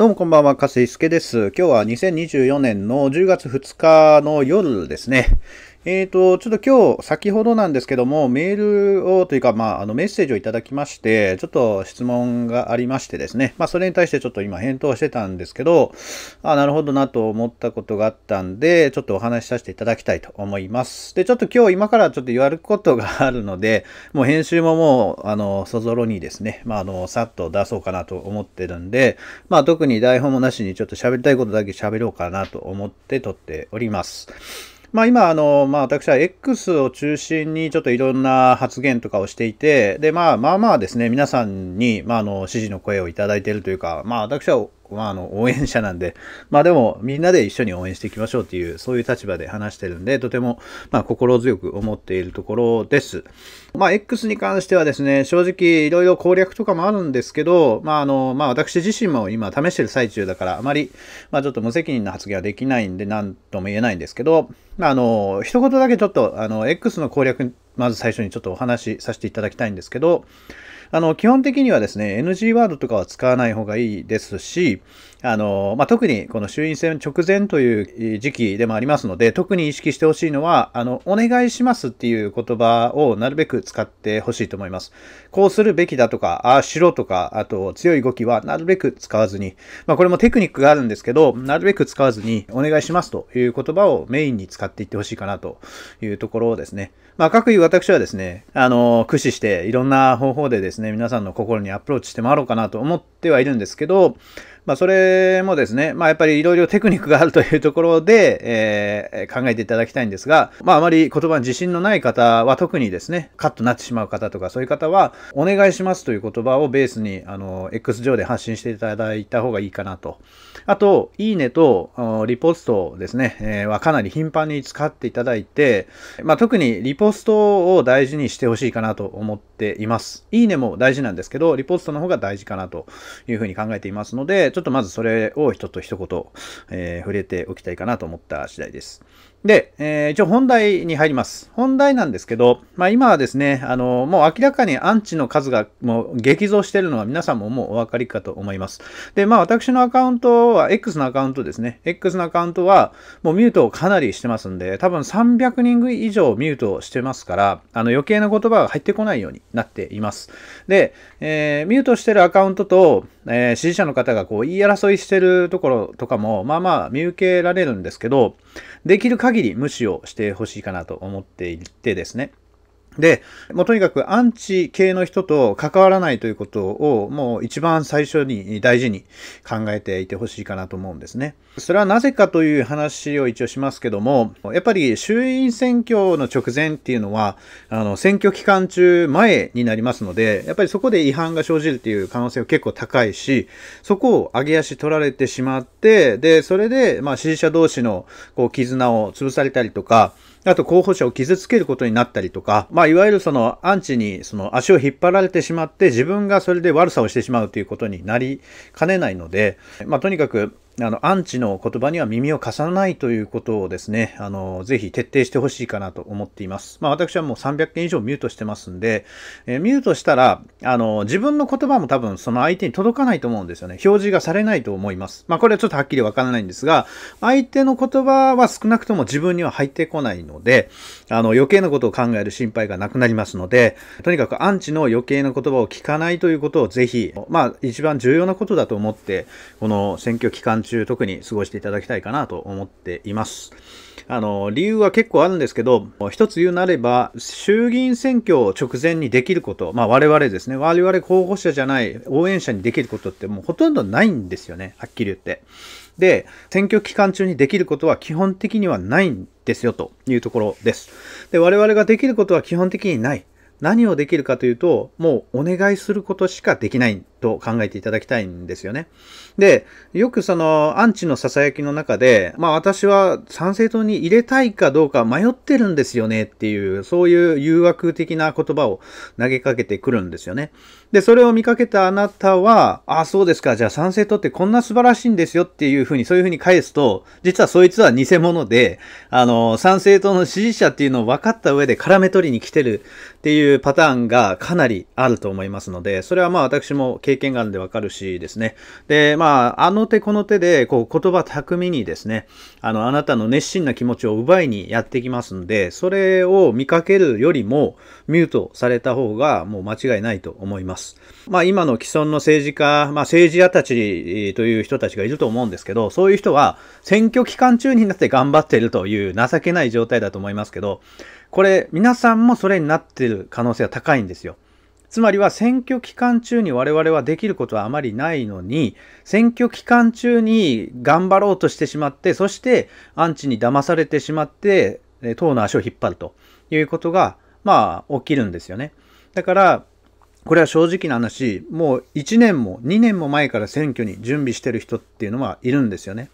どうもこんばんは、かせいすけです。今日は2024年の10月2日の夜ですね。えっ、ー、と、ちょっと今日、先ほどなんですけども、メールをというか、まあ、あのメッセージをいただきまして、ちょっと質問がありましてですね、まあ、それに対してちょっと今返答してたんですけど、あ、なるほどなと思ったことがあったんで、ちょっとお話しさせていただきたいと思います。で、ちょっと今日、今からちょっと言れることがあるので、もう編集ももう、あの、そぞろにですね、まあ、あの、さっと出そうかなと思ってるんで、まあ、特に台本もなしにちょっと喋りたいことだけ喋ろうかなと思って撮っております。まあ、今、あの、まあ、私は X を中心にちょっといろんな発言とかをしていて、で、まあ、まあまあですね、皆さんに、まあ、あの、支持の声をいただいているというか、まあ、私はまあ、あの応援者なんで、まあでもみんなで一緒に応援していきましょうっていう、そういう立場で話してるんで、とても、まあ、心強く思っているところです。まあ X に関してはですね、正直いろいろ攻略とかもあるんですけど、まああの、まあ私自身も今試してる最中だから、あまり、まあちょっと無責任な発言はできないんで、なんとも言えないんですけど、まああの、一言だけちょっと、あの、X の攻略、まず最初にちょっとお話しさせていただきたいんですけど、あの、基本的にはですね、NG ワードとかは使わない方がいいですし、あの、まあ、特にこの衆院選直前という時期でもありますので、特に意識してほしいのは、あの、お願いしますっていう言葉をなるべく使ってほしいと思います。こうするべきだとか、ああしろとか、あと強い動きはなるべく使わずに、まあ、これもテクニックがあるんですけど、なるべく使わずに、お願いしますという言葉をメインに使っていってほしいかなというところですね。まあ、各いう私はですね、あの、駆使していろんな方法でですね、皆さんの心にアプローチして回ろうかなと思ってはいるんですけど、まあ、それもですね、まあ、やっぱりいろいろテクニックがあるというところで、えー、考えていただきたいんですが、まあ、あまり言葉に自信のない方は特にですね、カットになってしまう方とか、そういう方は、お願いしますという言葉をベースに、あの、X 上で発信していただいた方がいいかなと。あと、いいねとリポストですね、えー、はかなり頻繁に使っていただいて、まあ、特にリポストを大事にしてほしいかなと思っています。いいねも大事なんですけど、リポストの方が大事かなというふうに考えていますので、ちょっとまずそれを一つ一言、えー、触れておきたいかなと思った次第です。で、えー、一応本題に入ります。本題なんですけど、まあ今はですね、あの、もう明らかにアンチの数がもう激増しているのは皆さんももうお分かりかと思います。で、まあ私のアカウントは、X のアカウントですね。X のアカウントはもうミュートをかなりしてますんで、多分300人以上ミュートをしてますから、あの余計な言葉が入ってこないようになっています。で、えー、ミュートしてるアカウントと、えー、支持者の方がこう言い争いしてるところとかも、まあまあ見受けられるんですけど、できる限り無視をしてほしいかなと思っていてですね。で、もうとにかくアンチ系の人と関わらないということをもう一番最初に大事に考えていてほしいかなと思うんですね。それはなぜかという話を一応しますけども、やっぱり衆院選挙の直前っていうのは、あの、選挙期間中前になりますので、やっぱりそこで違反が生じるっていう可能性は結構高いし、そこを上げ足取られてしまって、で、それで、まあ、支持者同士の、こう、絆を潰されたりとか、あと候補者を傷つけることになったりとか、まあ、いわゆるそのアンチにその足を引っ張られてしまって、自分がそれで悪さをしてしまうということになりかねないので、まあ、とにかくあの、アンチの言葉には耳を貸さないということをですね、あの、ぜひ徹底してほしいかなと思っています。まあ私はもう300件以上ミュートしてますんで、えー、ミュートしたら、あの、自分の言葉も多分その相手に届かないと思うんですよね。表示がされないと思います。まあこれはちょっとはっきりわからないんですが、相手の言葉は少なくとも自分には入ってこないので、あの、余計なことを考える心配がなくなりますので、とにかくアンチの余計な言葉を聞かないということをぜひ、まあ一番重要なことだと思って、この選挙期間中特に過ごしていただきたいかなと思っています。あの、理由は結構あるんですけど、一つ言うなれば、衆議院選挙直前にできること、まあ我々ですね、我々候補者じゃない応援者にできることってもうほとんどないんですよね、はっきり言って。で、選挙期間中にできることは基本的にはないんですよというところです。で、我々ができることは基本的にない。何をできるかというと、もうお願いすることしかできないと考えていただきたいんですよね。で、よくそのアンチのささやきの中で、まあ私は参政党に入れたいかどうか迷ってるんですよねっていう、そういう誘惑的な言葉を投げかけてくるんですよね。で、それを見かけたあなたは、あ、そうですか、じゃあ参政党ってこんな素晴らしいんですよっていうふうに、そういうふうに返すと、実はそいつは偽物で、あの、参政党の支持者っていうのを分かった上で絡め取りに来てるっていうパターンがかなりあると思いますので、それはまあ私も経経験があるんでわかるしですね。で、まあ、あの手この手で、こう、言葉巧みにですね、あの、あなたの熱心な気持ちを奪いにやってきますんで、それを見かけるよりも、ミュートされた方が、もう間違いないと思います。まあ、今の既存の政治家、まあ、政治家たちという人たちがいると思うんですけど、そういう人は、選挙期間中になって頑張ってるという情けない状態だと思いますけど、これ、皆さんもそれになってる可能性は高いんですよ。つまりは選挙期間中に我々はできることはあまりないのに、選挙期間中に頑張ろうとしてしまって、そしてアンチに騙されてしまって、党の足を引っ張るということが、まあ、起きるんですよね。だから、これは正直な話、もう1年も2年も前から選挙に準備してる人っていうのはいるんですよね。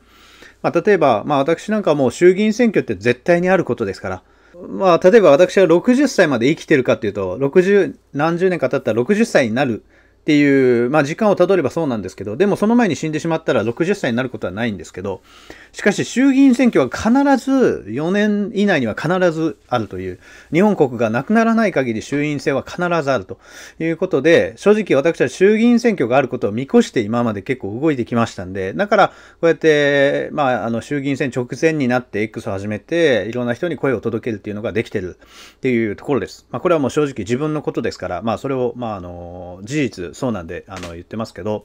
まあ、例えば、まあ私なんかもう衆議院選挙って絶対にあることですから、まあ、例えば私は60歳まで生きてるかっていうと、60、何十年か経ったら60歳になるっていう、まあ時間をたどればそうなんですけど、でもその前に死んでしまったら60歳になることはないんですけど、しかし衆議院選挙は必ず4年以内には必ずあるという、日本国がなくならない限り衆院選は必ずあるということで、正直私は衆議院選挙があることを見越して今まで結構動いてきましたんで、だからこうやって、まああの衆議院選直前になって X を始めて、いろんな人に声を届けるっていうのができてるっていうところです。まあこれはもう正直自分のことですから、まあそれを、まああの、事実、そうなんであの言ってますけど、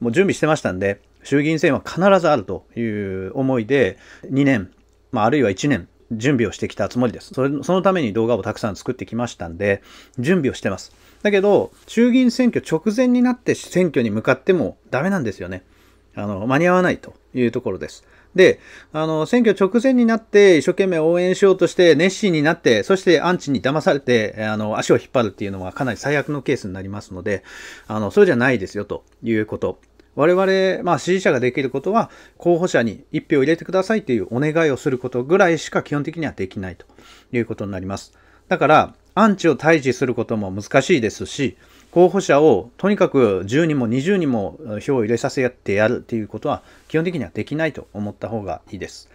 もう準備してましたんで、衆議院選は必ずあるという思いで、2年、まあ、あるいは1年、準備をしてきたつもりですそれ。そのために動画をたくさん作ってきましたんで、準備をしてます。だけど、衆議院選挙直前になって選挙に向かってもダメなんですよね。あの、間に合わないというところです。で、あの、選挙直前になって一生懸命応援しようとして熱心になって、そしてアンチに騙されて、あの、足を引っ張るっていうのはかなり最悪のケースになりますので、あの、そうじゃないですよということ。我々、まあ、支持者ができることは、候補者に1票入れてくださいというお願いをすることぐらいしか基本的にはできないということになります。だから、アンチを退治することも難しいですし、候補者をとにかく10人も20人も票を入れさせてやるっていうことは基本的にはできないと思った方がいいです。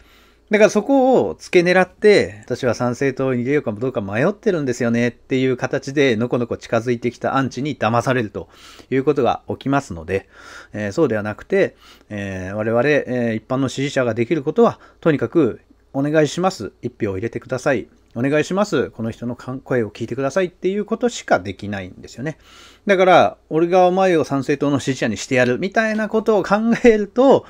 だからそこを付け狙って、私は参政党に入れようかどうか迷ってるんですよねっていう形で、のこのこ近づいてきたアンチに騙されるということが起きますので、えー、そうではなくて、えー、我々、えー、一般の支持者ができることは、とにかくお願いします。一票を入れてください。お願いします。この人の声を聞いてくださいっていうことしかできないんですよね。だから、俺がお前を参政党の支持者にしてやるみたいなことを考えると、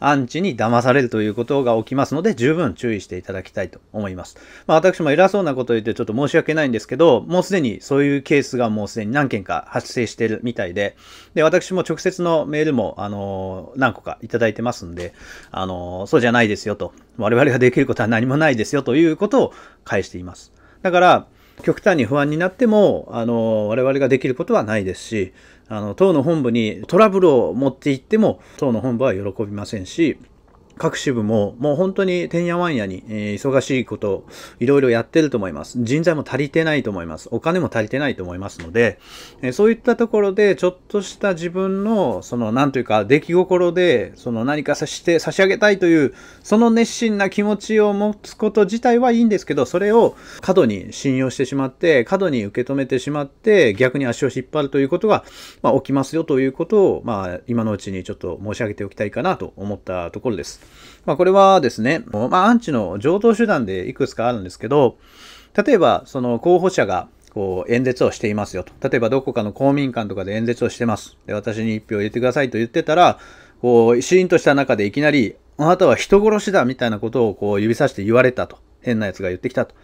アンチに騙されるということが起きますので、十分注意していただきたいと思います。まあ、私も偉そうなこと言ってちょっと申し訳ないんですけど、もうすでにそういうケースがもうすでに何件か発生してるみたいで、で、私も直接のメールも、あの何個かいただいてますんで、あのそうじゃないですよと、我々ができることは何もないですよということを返しています。だから、極端に不安になっても、あの、我々ができることはないですし、あの党の本部にトラブルを持っていっても党の本部は喜びませんし各支部ももう本当にてんやわんやに、え忙しいこといろいろやってると思います。人材も足りてないと思います。お金も足りてないと思いますので、えそういったところでちょっとした自分のその何というか出来心でその何かさして差し上げたいというその熱心な気持ちを持つこと自体はいいんですけど、それを過度に信用してしまって、過度に受け止めてしまって、逆に足を引っ張るということが、まあ、起きますよということを、まあ、今のうちにちょっと申し上げておきたいかなと思ったところです。まあ、これはですね、まあ、アンチの常套手段でいくつかあるんですけど、例えば、その候補者がこう演説をしていますよと。例えば、どこかの公民館とかで演説をしてます。で、私に1票入れてくださいと言ってたら、こう、シーンとした中でいきなり、あなたは人殺しだみたいなことをこう指さして言われたと。変な奴が言ってきたと。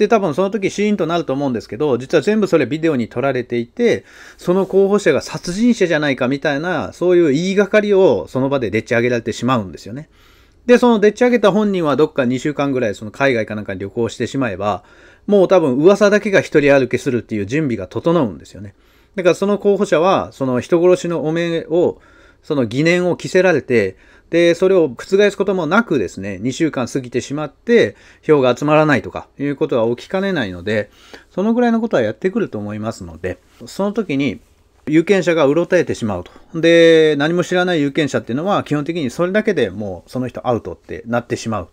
で、多分その時シーンとなると思うんですけど、実は全部それビデオに撮られていて、その候補者が殺人者じゃないかみたいな、そういう言いがかりをその場ででっち上げられてしまうんですよね。で、そのでっち上げた本人はどっか2週間ぐらいその海外かなんかに旅行してしまえば、もう多分噂だけが一人歩きするっていう準備が整うんですよね。だからその候補者は、その人殺しのお面を、その疑念を着せられて、で、それを覆すこともなくですね、2週間過ぎてしまって、票が集まらないとかいうことは起きかねないので、そのぐらいのことはやってくると思いますので、その時に、有権者がうろたえてしまうと。で、何も知らない有権者っていうのは、基本的にそれだけでもうその人アウトってなってしまう。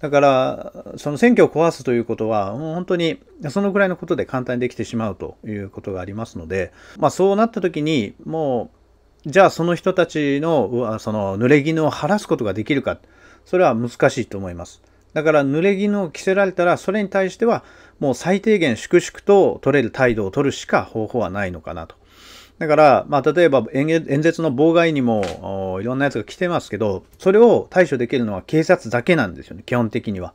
だから、その選挙を壊すということは、もう本当にそのぐらいのことで簡単にできてしまうということがありますので、まあそうなった時に、もうじゃあその人たちのその濡れ衣を晴らすことができるかそれは難しいと思います。だから濡れ衣を着せられたらそれに対してはもう最低限粛々と取れる態度を取るしか方法はないのかなと。だから、まあ、例えば演説の妨害にもいろんなやつが来てますけどそれを対処できるのは警察だけなんですよね基本的には。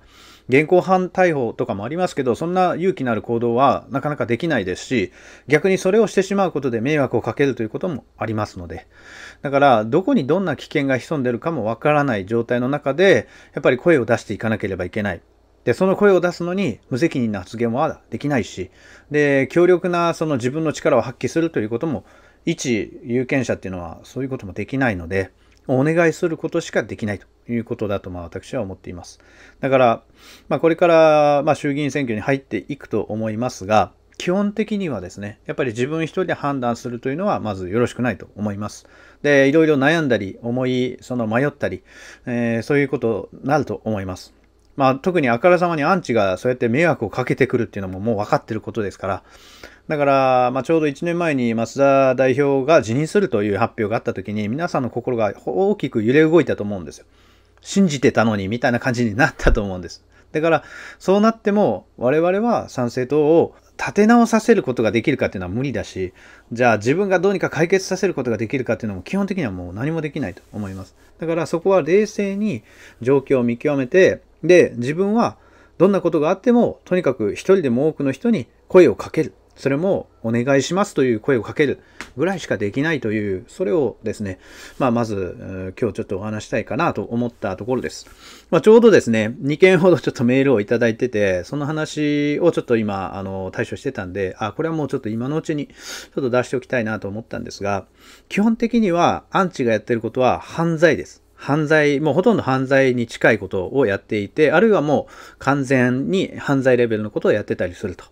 現行犯逮捕とかもありますけど、そんな勇気のある行動はなかなかできないですし、逆にそれをしてしまうことで迷惑をかけるということもありますので、だから、どこにどんな危険が潜んでるかもわからない状態の中で、やっぱり声を出していかなければいけない。で、その声を出すのに無責任な発言はできないし、で、強力なその自分の力を発揮するということも、一有権者っていうのはそういうこともできないので、お願いすることしかできないということだとまあ私は思っています。だから、まあ、これからま衆議院選挙に入っていくと思いますが、基本的にはですね、やっぱり自分一人で判断するというのはまずよろしくないと思います。で、いろいろ悩んだり、思い、その迷ったり、えー、そういうことになると思います。まあ、特にあからさまにアンチがそうやって迷惑をかけてくるっていうのももう分かってることですから、だから、まあ、ちょうど1年前に増田代表が辞任するという発表があった時に、皆さんの心が大きく揺れ動いたと思うんですよ。信じてたのにみたいな感じになったと思うんです。だから、そうなっても我々は参政党を立て直させることができるかっていうのは無理だし、じゃあ自分がどうにか解決させることができるかっていうのも基本的にはもう何もできないと思います。だからそこは冷静に状況を見極めて、で、自分はどんなことがあっても、とにかく一人でも多くの人に声をかける。それもお願いしますという声をかけるぐらいしかできないという、それをですね、まあ、まず、今日ちょっとお話したいかなと思ったところです。まあ、ちょうどですね、2件ほどちょっとメールをいただいてて、その話をちょっと今、あの、対処してたんで、あ、これはもうちょっと今のうちにちょっと出しておきたいなと思ったんですが、基本的にはアンチがやってることは犯罪です。犯罪、もうほとんど犯罪に近いことをやっていて、あるいはもう完全に犯罪レベルのことをやってたりすると。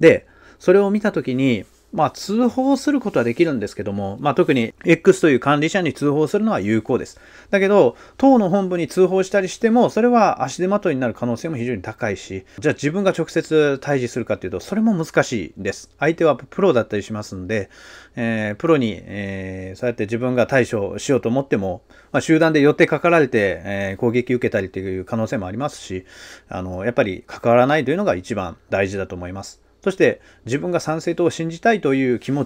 で、それを見たときに、まあ、通報することはできるんですけども、まあ、特に X という管理者に通報するのは有効です。だけど、党の本部に通報したりしても、それは足手まといになる可能性も非常に高いし、じゃあ自分が直接対峙するかというと、それも難しいです。相手はプロだったりしますんで、えー、プロに、えー、そうやって自分が対処しようと思っても、まあ、集団で寄ってかかられて、えー、攻撃受けたりという可能性もありますし、あの、やっぱり関わらないというのが一番大事だと思います。そして自分が参政党を信じたいという気持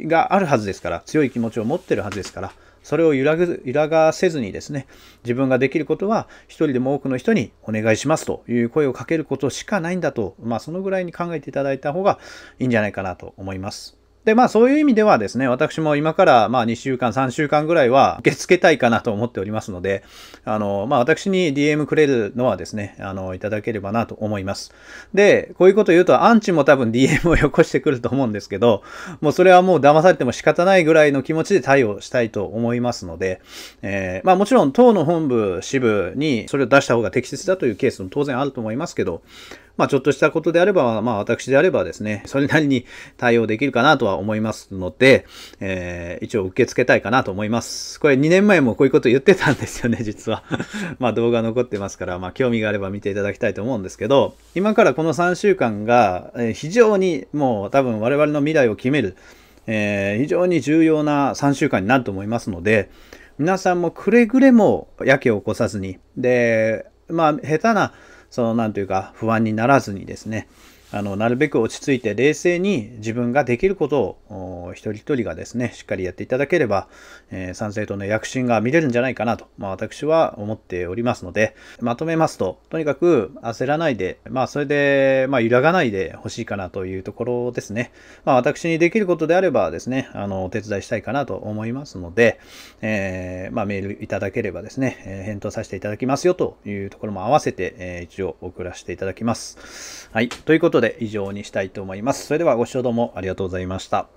ちがあるはずですから、強い気持ちを持ってるはずですから、それを揺らぐ揺らがせずにですね、自分ができることは一人でも多くの人にお願いしますという声をかけることしかないんだと、まあそのぐらいに考えていただいた方がいいんじゃないかなと思います。で、まあそういう意味ではですね、私も今からまあ2週間、3週間ぐらいは受け付けたいかなと思っておりますので、あの、まあ私に DM くれるのはですね、あの、いただければなと思います。で、こういうこと言うとアンチも多分 DM をよこしてくると思うんですけど、もうそれはもう騙されても仕方ないぐらいの気持ちで対応したいと思いますので、えー、まあもちろん党の本部、支部にそれを出した方が適切だというケースも当然あると思いますけど、まあ、ちょっとしたことであれば、まあ、私であればですね、それなりに対応できるかなとは思いますので、えー、一応受け付けたいかなと思います。これ2年前もこういうこと言ってたんですよね、実は。まあ、動画残ってますから、まあ、興味があれば見ていただきたいと思うんですけど、今からこの3週間が、非常にもう多分我々の未来を決める、えー、非常に重要な3週間になると思いますので、皆さんもくれぐれもやけを起こさずに、で、まあ、下手なその、なんというか、不安にならずにですね、あのなるべく落ち着いて冷静に自分ができることを一人一人がですねしっかりやっていただければ、えー、参政党の躍進が見れるんじゃないかなと、まあ、私は思っておりますのでまとめますととにかく焦らないでまあそれで、まあ、揺らがないでほしいかなというところですね、まあ、私にできることであればですねあのお手伝いしたいかなと思いますので、えー、まあ、メールいただければですね、えー、返答させていただきますよというところも合わせて、えー、一応送らせていただきます。はい。ということでで以上にしたいと思います。それではご視聴どうもありがとうございました。